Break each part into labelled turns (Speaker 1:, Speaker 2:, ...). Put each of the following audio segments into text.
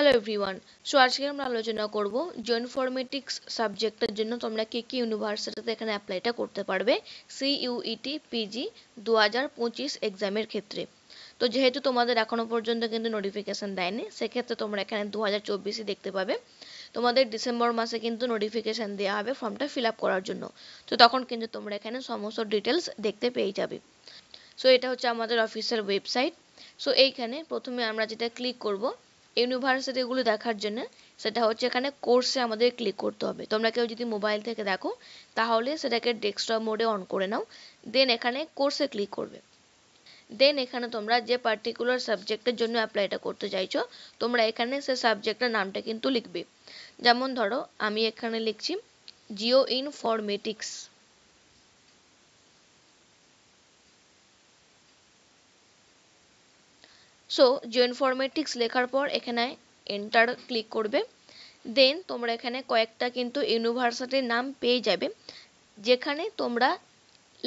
Speaker 1: Hello everyone so আজকে আমরা আলোচনা করব জয়েন জিওনফরমেটিক্স সাবজেক্টের জন্য তোমরা কী কী ইউনিভার্সিটিতে এখানে অ্যাপ্লাইটা করতে পারবে সিইউইটি পিজি e দু হাজার পঁচিশ এক্সামের ক্ষেত্রে তো যেহেতু তোমাদের এখনও পর্যন্ত কিন্তু নোটিফিকেশান দেয়নি সেক্ষেত্রে তোমরা এখানে দু হাজার চব্বিশে দেখতে পাবে তোমাদের ডিসেম্বর মাসে কিন্তু নোটিফিকেশান দেওয়া হবে ফর্মটা ফিল আপ করার জন্য তো তখন কিন্তু তোমরা এখানে সমস্ত ডিটেলস দেখতে পেয়ে যাবে সো এটা হচ্ছে আমাদের অফিসের ওয়েবসাইট সো এইখানে প্রথমে আমরা যেটা ক্লিক করবো ইউনিভার্সিটিগুলো দেখার জন্য সেটা হচ্ছে এখানে কোর্সে আমাদের ক্লিক করতে হবে তোমরা কেউ যদি মোবাইল থেকে দেখো তাহলে সেটাকে ডেস্কটপ মোডে অন করে নাও দেন এখানে কোর্সে ক্লিক করবে দেন এখানে তোমরা যে পার্টিকুলার সাবজেক্টের জন্য অ্যাপ্লাইটা করতে চাইছো তোমরা এখানে সে সাবজেক্টের নামটা কিন্তু লিখবে যেমন ধরো আমি এখানে লিখছি জিও ইনফরমেটিক্স সো জিওনফরমেটিক্স লেখার পর এখানে এন্টার ক্লিক করবে দেন তোমরা এখানে কয়েকটা কিন্তু ইউনিভার্সিটির নাম পেয়ে যাবে যেখানে তোমরা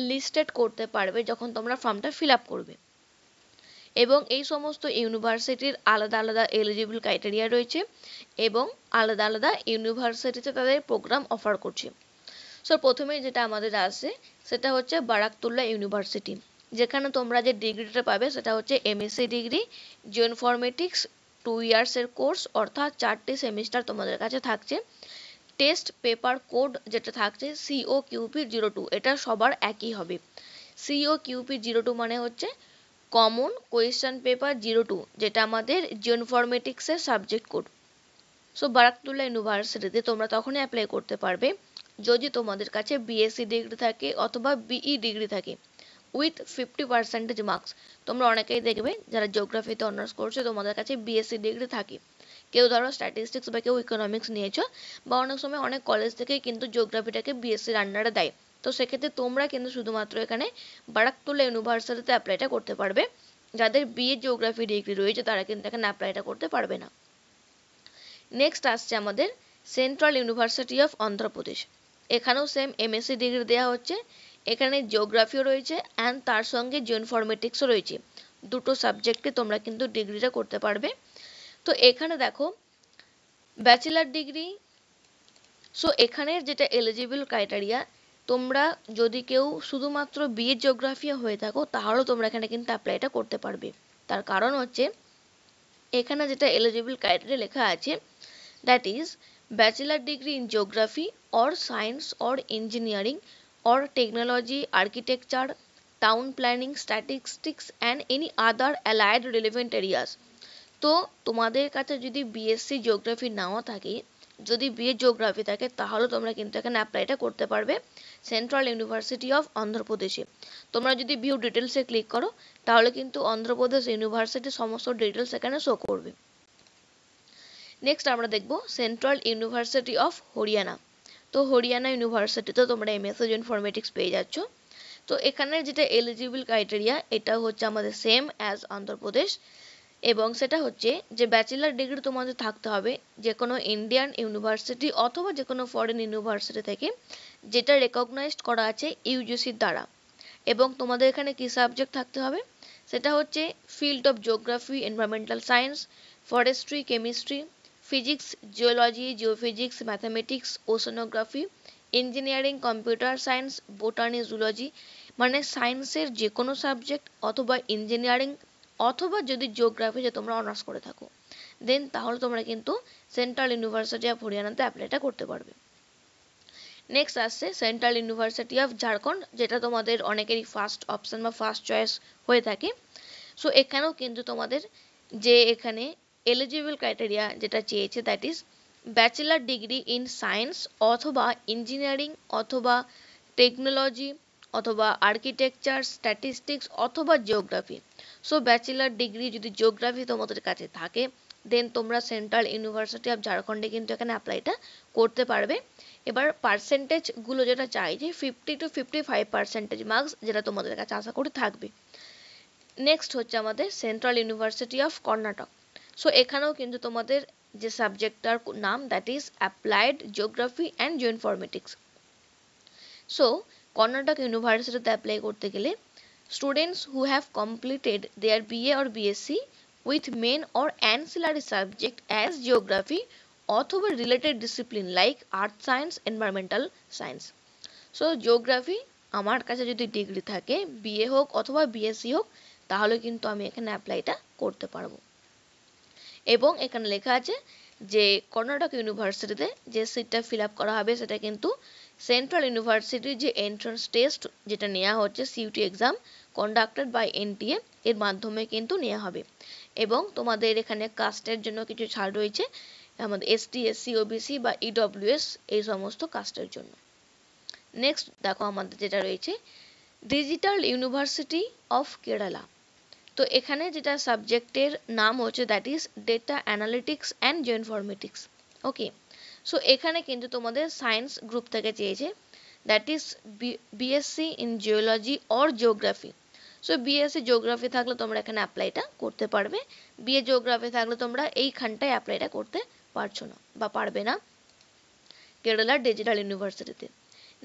Speaker 1: লিস্টেড করতে পারবে যখন তোমরা ফর্মটা ফিল করবে এবং এই সমস্ত ইউনিভার্সিটির আলাদা আলাদা এলিজিবল ক্রাইটেরিয়া রয়েছে এবং আলাদা আলাদা ইউনিভার্সিটিতে তাদের প্রোগ্রাম অফার করছে সো প্রথমে যেটা আমাদের আছে সেটা হচ্ছে বারাকতুল্লা ইউনিভার্সিটি যেখানে তোমরা যে ডিগ্রিটা পাবে সেটা হচ্ছে এমএসসি ডিগ্রি জিওনফরমেটিক্স টু ইয়ার্সের কোর্স অর্থাৎ চারটি সেমিস্টার তোমাদের কাছে থাকছে টেস্ট পেপার কোড যেটা থাকছে সিও কিউপি জিরো টু এটা সবার একই হবে সিও কিউপি জিরো টু মানে হচ্ছে common question paper zero two যেটা আমাদের জিওনফরমেটিক্সের সাবজেক্ট কোড সো বারাকতুল্লা ইউনিভার্সিটিতে তোমরা তখনই অ্যাপ্লাই করতে পারবে যদি তোমাদের কাছে বিএসসি ডিগ্রি থাকে অথবা বিই ডিগ্রি e থাকে উইথ ফিফটি পার্সেন্টেজ মার্কস তোমরা অনেকেই দেখবে যারা জিওগ্রাফিতে অনার্স করছো তোমাদের কাছে বিএসসি ডিগ্রি থাকে কেউ ধরো স্ট্যাটিস্টিক্স বা কেউ ইকোনমিক্স নিয়েছো বা অনেক সময় অনেক কলেজ থেকেই কিন্তু জিওগ্রাফিটাকে বিএসসির আন্ডারে দেয় তো সেক্ষেত্রে তোমরা কিন্তু শুধুমাত্র এখানে বারাকতুল্লা ইউনিভার্সিটিতে অ্যাপ্লাইটা করতে পারবে যাদের বিএ জিওগ্রাফি ডিগ্রি রয়েছে তারা কিন্তু এখানে অ্যাপ্লাইটা করতে পারবে না নেক্সট আসছে আমাদের সেন্ট্রাল ইউনিভার্সিটি অফ অন্ধ্রপ্রদেশ এখানেও সেম এমএসসি ডিগ্রি দেওয়া হচ্ছে এখানে জিওগ্রাফিও রয়েছে অ্যান্ড তার সঙ্গে জিওনফরমেটিক্সও রয়েছে দুটো সাবজেক্টে তোমরা কিন্তু ডিগ্রিটা করতে পারবে তো এখানে দেখো ব্যাচেলার ডিগ্রি সো এখানের যেটা এলিজিবল ক্রাইটেরিয়া তোমরা যদি কেউ শুধুমাত্র বিএড জিওগ্রাফি হয়ে থাকো তাহলেও তোমরা এখানে কিন্তু অ্যাপ্লাইটা করতে পারবে তার কারণ হচ্ছে এখানে যেটা এলিজিবল ক্রাইটেরিয়া লেখা আছে that is bachelor degree in geography or science or engineering or technology, architecture, town planning, statistics and any other allied relevant areas. তো তোমাদের কাছে যদি বিএসসি জিওগ্রাফি নাও থাকে যদি বিএ জিওগ্রাফি থাকে তাহলে তোমরা কিন্তু এখানে অ্যাপ্লাইটা করতে পারবে সেন্ট্রাল ইউনিভার্সিটি অফ অন্ধ্রপ্রদেশে তোমরা যদি ভিউ ডিটেলসে ক্লিক করো তাহলে কিন্তু অন্ধ্রপ্রদেশ ইউনিভার্সিটির সমস্ত ডিটেলস এখানে শো করবে নেক্সট আমরা দেখব সেন্ট্রাল ইউনিভার্সিটি অফ হরিয়ানা তো হরিয়ানা ইউনিভার্সিটিতে তোমরা এমএসএস ইনফরমেটিক্স পেয়ে যাচ্ছ তো এখানে যেটা এলিজিবল ক্রাইটেরিয়া এটা হচ্ছে আমাদের সেম অ্যাজ অন্ধ্রপ্রদেশ এবং সেটা হচ্ছে যে ব্যাচেলার ডিগ্রি তোমাদের থাকতে হবে যে কোনো ইন্ডিয়ান ইউনিভার্সিটি অথবা যে কোনো ফরেন ইউনিভার্সিটি থেকে যেটা রেকগনাইজড করা আছে ইউজিসির দ্বারা এবং তোমাদের এখানে কি সাবজেক্ট থাকতে হবে সেটা হচ্ছে field of geography environmental science forestry chemistry physics geology geophysics mathematics oceanography engineering computer science botany zoology মানে সায়েন্সের যে কোনো সাবজেক্ট অথবা ইঞ্জিনিয়ারিং অথবা যদি জিওগ্রাফিতে তোমরা অনার্স করে থাকো দেন তাহলে তোমরা কিন্তু সেন্ট্রাল ইউনিভার্সিটি অফ হরিয়ানাতে অ্যাপ্লাইটা করতে পারবে নেক্সট আসছে সেন্ট্রাল ইউনিভার্সিটি অফ ঝাড়খণ্ড যেটা তোমাদের অনেকেরই ফার্স্ট অপশন বা ফার্স্ট চয়েস হয়ে থাকে সো এখানেও কিন্তু তোমাদের যে এখানে eligible ক্রাইটেরিয়া যেটা চেয়েছে that is bachelor degree in science অথবা ইঞ্জিনিয়ারিং অথবা টেকনোলজি অথবা আর্কিটেকচার স্ট্যাটিস্টিক্স অথবা জিওগ্রাফি সো ব্যাচেলার ডিগ্রি যদি geography তোমাদের কাছে থাকে দেন তোমরা সেন্ট্রাল ইউনিভার্সিটি অফ ঝাড়খণ্ডে কিন্তু এখানে অ্যাপ্লাইটা করতে পারবে এবার পার্সেন্টেজগুলো যেটা চাই যে fifty to fifty five percentage marks যেটা তোমাদের কাছে আশা করে থাকবে নেক্সট হচ্ছে আমাদের central university of Karnataka so এখানেও কিন্তু তোমাদের যে সাবজেক্টটার নাম that is applied geography and geoinformatics so Karnataka ইউনিভার্সিটিতে অ্যাপ্লাই করতে গেলে students who have completed their BA or BSc with main or ancillary subject as geography অথবা related discipline like earth science environmental science so geography আমার কাছে যদি degree থাকে BA হোক অথবা বিএসসি হোক তাহলে কিন্তু আমি এখানে অ্যাপ্লাইটা করতে পারবো এবং এখানে লেখা আছে যে কর্ণাটক ইউনিভার্সিটিতে যে সিটটা ফিল করা হবে সেটা কিন্তু সেন্ট্রাল ইউনিভার্সিটির যে এন্ট্রান্স টেস্ট যেটা নেওয়া হচ্ছে CUET exam conducted by NTA এর মাধ্যমে কিন্তু নেওয়া হবে এবং তোমাদের এখানে কাস্টের জন্য কিছু ছাড় রয়েছে আমাদের এসটি এসসি ওবিসি বা ইডব্লিউএস e এই সমস্ত কাস্টের জন্য নেক্সট দেখো আমাদের যেটা রয়েছে ডিজিটাল ইউনিভার্সিটি অফ কেরালা তো এখানে যেটা সাবজেক্টের নাম হচ্ছে that is data analytics and geoinformatics okay so এখানে কিন্তু তোমাদের সায়েন্স গ্রুপ থেকে চেয়েছে that is BSc in geology or geography so BSc geography থাকলে তোমরা এখানে অ্যাপ্লাইটা করতে পারবে বিএ জিওগ্রাফি থাকলে তোমরা এইখানটায় অ্যাপ্লাইটা করতে পারছো না বা পারবে না কেরালা ডিজিটাল ইউনিভার্সিটিতে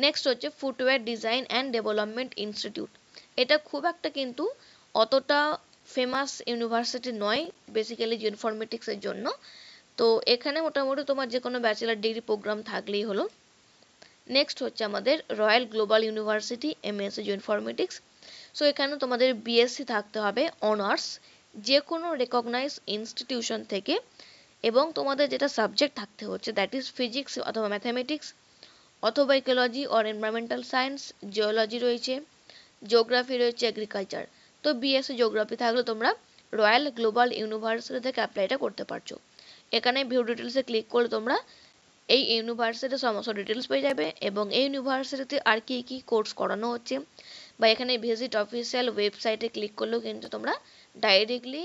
Speaker 1: নেক্সট হচ্ছে footwear design and development institute এটা খুব একটা কিন্তু অতটা ফেমাস ইউনিভার্সিটি নয় বেসিক্যালি জিনফরমেটিক্সের জন্য তো এখানে মোটামুটি তোমার যে কোনো ব্যাচেলার ডিগ্রি প্রোগ্রাম থাকলেই হলো নেক্সট হচ্ছে আমাদের royal global university MSc geoinformatics so এখানে তোমাদের বিএসসি থাকতে হবে অনার্স যে কোনো রেকগনাইজ ইনস্টিটিউশন থেকে এবং তোমাদের যেটা সাবজেক্ট থাকতে হচ্ছে দ্যাট ইজ ফিজিক্স অথবা ম্যাথামেটিক্স অথবা ecology or environmental science geology রয়েছে জিওগ্রাফি রয়েছে এগ্রিকালচার তো বিএসসি জিওগ্রাফি e থাকলে তোমরা রয়্যাল গ্লোবাল ইউনিভার্সিটি থেকে অ্যাপ্লাইটা করতে পারছো এখানে ভিউ ডিটেলসে ক্লিক করলে তোমরা এই ইউনিভার্সিটির সমস্ত ডিটেলস পেয়ে যাবে এবং এই ইউনিভার্সিটিতে আর কী কী কোর্স করানো হচ্ছে বা এখানে ভিজিট অফিসিয়াল ওয়েবসাইটে ক্লিক করলেও কিন্তু তোমরা ডাইরেক্টলি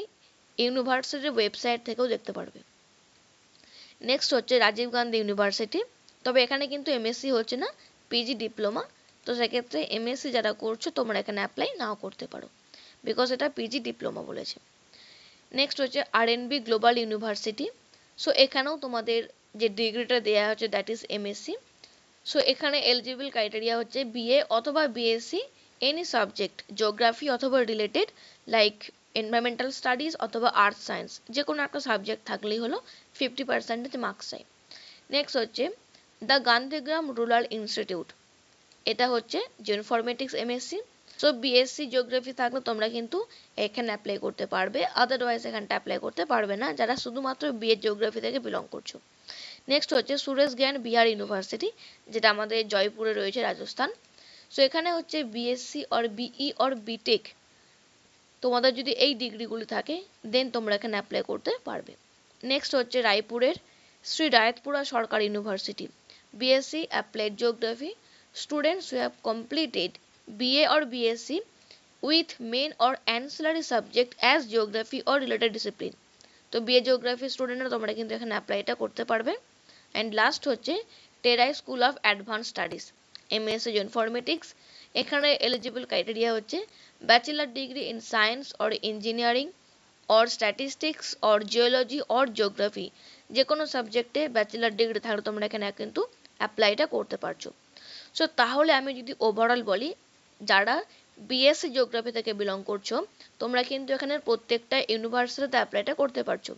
Speaker 1: ইউনিভার্সিটির ওয়েবসাইট থেকেও দেখতে পারবে নেক্সট হচ্ছে রাজীব গান্ধী ইউনিভার্সিটি তবে এখানে কিন্তু এমএসসি e হচ্ছে না পিজি ডিপ্লোমা তো সেক্ষেত্রে এমএসসি e যারা করছো তোমরা এখানে অ্যাপ্লাই নাও করতে পারো বিকজ এটা পিজি ডিপ্লোমা বলেছে নেক্সট হচ্ছে R N B global university so এখানেও তোমাদের যে ডিগ্রিটা দেওয়া হচ্ছে দ্যাট ইজ এমএসসি সো এখানে এলিজিবল ক্রাইটেরিয়া হচ্ছে বিএ অথবা বিএসসি এনি সাবজেক্ট জিওগ্রাফি অথবা রিলেটেড লাইক এনভায়রনমেন্টাল স্টাডিজ অথবা আর্থ সায়েন্স যে কোনো একটা সাবজেক্ট থাকলেই হলো ফিফটি পার্সেন্টেজ মার্কস চাই নেক্সট হচ্ছে দ্য গান্ধীগ্রাম রুরাল ইনস্টিটিউট এটা হচ্ছে geoinformatics MSc so BSc geography থাকলে তোমরা কিন্তু এখানে অ্যাপ্লাই করতে পারবে আদারওয়াইজ এখানটা অ্যাপ্লাই করতে পারবে না যারা শুধুমাত্র বিএড জিওগ্রাফি থেকে বিলং করছো নেক্সট হচ্ছে সুরেশ জ্ঞান বিহার ইউনিভার্সিটি যেটা আমাদের জয়পুরে রয়েছে রাজস্থান সো এখানে হচ্ছে BSc or BE or BTech তোমাদের যদি এই ডিগ্রিগুলি থাকে দেন তোমরা এখানে অ্যাপ্লাই করতে পারবে নেক্সট হচ্ছে রায়পুরের Shri Rawatpura Sarkar university BSc applied geography students who have completed BA or BSc with main or ancillary subject as geography or related discipline তো বিএ জিওগ্রাফি স্টুডেন্টরা তোমরা কিন্তু এখানে অ্যাপ্লাইটা করতে পারবে অ্যান্ড লাস্ট হচ্ছে Terai school of advance studies MSc informatics এখানে eligible criteria হচ্ছে bachelor degree in science or engineering or statistics or geology or geography যে কোনো সাবজেক্টে ব্যাচেলার ডিগ্রি থাকলে তোমরা এখানে কিন্তু অ্যাপ্লাইটা করতে পারছো সো তাহলে আমি যদি ওভারঅল বলি যারা বিএসসি জিওগ্রাফি থেকে বিলং করছো তোমরা কিন্তু এখানে প্রত্যেকটা ইউনিভার্সিটিতে অ্যাপ্লাইটা করতে পারছো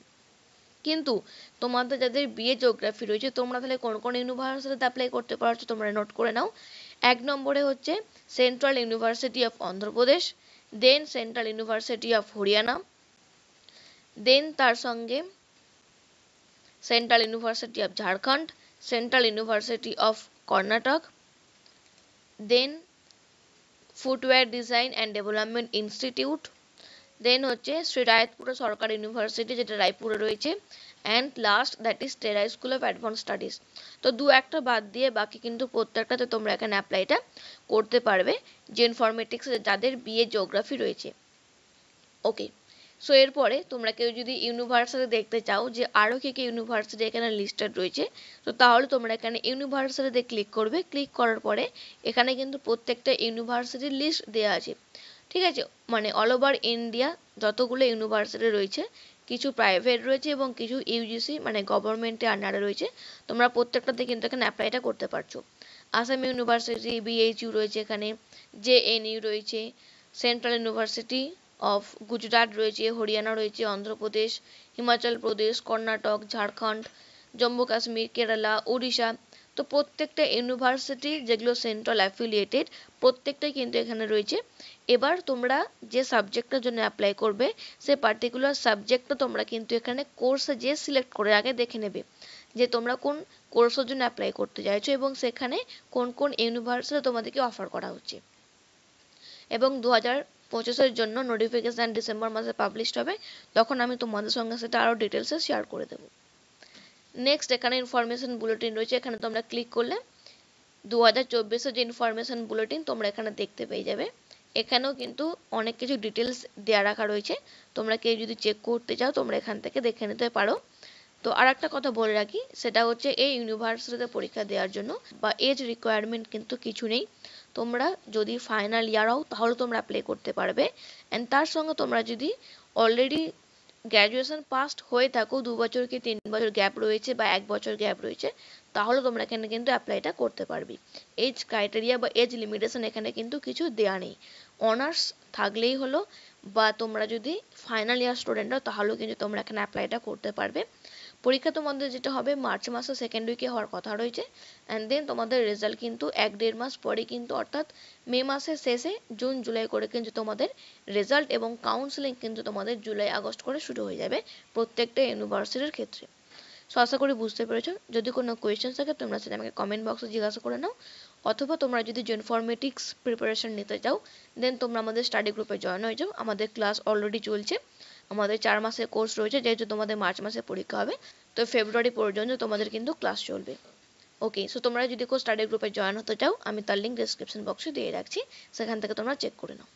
Speaker 1: কিন্তু তোমাদের যাদের বিএ জিওগ্রাফি রয়েছে তোমরা তাহলে কোন কোন ইউনিভার্সিটিতে অ্যাপ্লাই করতে পারছো তোমরা নোট করে নাও এক নম্বরে হচ্ছে central university of Andhra Pradesh then central university of Haryana then তার সঙ্গে central university of Jharkhand central university of Karnataka then footwear design and development institute then হচ্ছে শ্রী রায়তপুরা সরকার ইউনিভার্সিটি যেটা রায়পুরে রয়েছে and last that is Terai school of advance studies তো দু একটা বাদ দিয়ে বাকি কিন্তু প্রত্যেকটাতে তোমরা এখানে অ্যাপ্লাইটা করতে পারবে যে ইনফরমেটিক্স যাদের বিএ জিওগ্রাফি রয়েছে ওকে সো এরপরে তোমরা কেউ যদি ইউনিভার্সিটি দেখতে চাও যে আরও কে কে ইউনিভার্সিটি এখানে লিস্টেড রয়েছে তো তাহলে তোমরা এখানে ইউনিভার্সিটিতে ক্লিক করবে ক্লিক করার পরে এখানে কিন্তু প্রত্যেকটা ইউনিভার্সিটির লিস্ট দেওয়া আছে ঠিক আছে মানে অল ওভার ইন্ডিয়া যতগুলো ইউনিভার্সিটি রয়েছে কিছু প্রাইভেট রয়েছে এবং কিছু ইউজিসি মানে গভর্নমেন্টের আন্ডারে রয়েছে তোমরা প্রত্যেকটাতে কিন্তু এখানে অ্যাপ্লাইটা করতে পারছো আসাম ইউনিভার্সিটি বিএইচইউ রয়েছে এখানে জেএনইউ রয়েছে সেন্ট্রাল ইউনিভার্সিটি অফ গুজরাট রয়েছে হরিয়ানা রয়েছে অন্ধ্রপ্রদেশ হিমাচল প্রদেশ কর্ণাটক ঝাড়খণ্ড জম্মু কাশ্মীর কেরালা উড়িষ্যা তো প্রত্যেকটা ইউনিভার্সিটি যেগুলো সেন্ট্রাল অ্যাফিলিয়েটেড প্রত্যেকটাই কিন্তু এখানে রয়েছে এবার তোমরা যে সাবজেক্টটার জন্য অ্যাপ্লাই করবে সে পার্টিকুলার সাবজেক্টটা তোমরা কিন্তু এখানে কোর্সে যে সিলেক্ট করে আগে দেখে নেবে যে তোমরা কোন কোর্সের জন্য অ্যাপ্লাই করতে চাইছো এবং সেখানে কোন কোন ইউনিভার্সিটি তোমাদেরকে অফার করা হচ্ছে এবং দু প্রচেসের জন্য নোটিফিকেশান ডিসেম্বর মাসে পাবলিশড হবে তখন আমি তোমাদের সঙ্গে সেটা আরও ডিটেলসে শেয়ার করে দেবো নেক্সট এখানে ইনফরমেশন বুলেটিন রয়েছে এখানে তোমরা ক্লিক করলে দু হাজার চব্বিশের যে ইনফরমেশন বুলেটিন তোমরা এখানে দেখতে পেয়ে যাবে এখানেও কিন্তু অনেক কিছু ডিটেলস দেওয়া রাখা রয়েছে তোমরা কেউ যদি চেক করতে চাও তোমরা এখান থেকে দেখে নিতে পারো তো আর একটা কথা বলে রাখি সেটা হচ্ছে এই ইউনিভার্সিটিতে পরীক্ষা দেওয়ার জন্য বা এজ রিকোয়ারমেন্ট কিন্তু কিছু নেই তোমরা যদি ফাইনাল ইয়ার হও তাহলে তোমরা অ্যাপ্লাই করতে পারবে অ্যান্ড তার সঙ্গে তোমরা যদি অলরেডি গ্র্যাজুয়েশন পাস্ট হয়ে থাকো দু বছর কি তিন বছর গ্যাপ রয়েছে বা এক বছর গ্যাপ রয়েছে তাহলে তোমরা এখানে কিন্তু অ্যাপ্লাইটা করতে পারবে এজ ক্রাইটেরিয়া বা এজ লিমিটেশন এখানে কিন্তু কিছু দেওয়া নেই অনার্স থাকলেই হলো বা তোমরা যদি ফাইনাল ইয়ার স্টুডেন্ট হও তাহলেও কিন্তু তোমরা এখানে অ্যাপ্লাইটা করতে পারবে পরীক্ষা তোমাদের যেটা হবে মার্চ মাসের সেকেন্ড উইকে হওয়ার কথা রয়েছে অ্যান্ড দেন তোমাদের রেজাল্ট কিন্তু এক দেড় মাস পরে কিন্তু অর্থাৎ মে মাসের শেষে জুন জুলাই করে কিন্তু তোমাদের রেজাল্ট এবং কাউন্সেলিং কিন্তু তোমাদের জুলাই আগস্ট করে শুরু হয়ে যাবে প্রত্যেকটা ইউনিভার্সিটির ক্ষেত্রে সো আশা করি বুঝতে পেরেছো যদি কোনো কোয়েশ্চেন থাকে তোমরা সেটা আমাকে কমেন্ট বক্সে জিজ্ঞাসা করে নাও অথবা তোমরা যদি জেনফরমেটিক্স প্রিপারেশন নিতে চাও দেন তোমরা আমাদের স্টাডি গ্রুপে জয়েন হয়ে যাও আমাদের ক্লাস অলরেডি চলছে আমাদের চার মাসের কোর্স রয়েছে যেহেতু তোমাদের মার্চ মাসে পরীক্ষা হবে তো ফেব্রুয়ারি পর্যন্ত তোমাদের কিন্তু ক্লাস চলবে ওকে সো তোমরা যদি কেউ স্টাডি গ্রুপে জয়েন হতে চাও আমি তার লিঙ্ক ডিসক্রিপশন বক্সে দিয়ে রাখছি সেখান থেকে তোমরা চেক করে নাও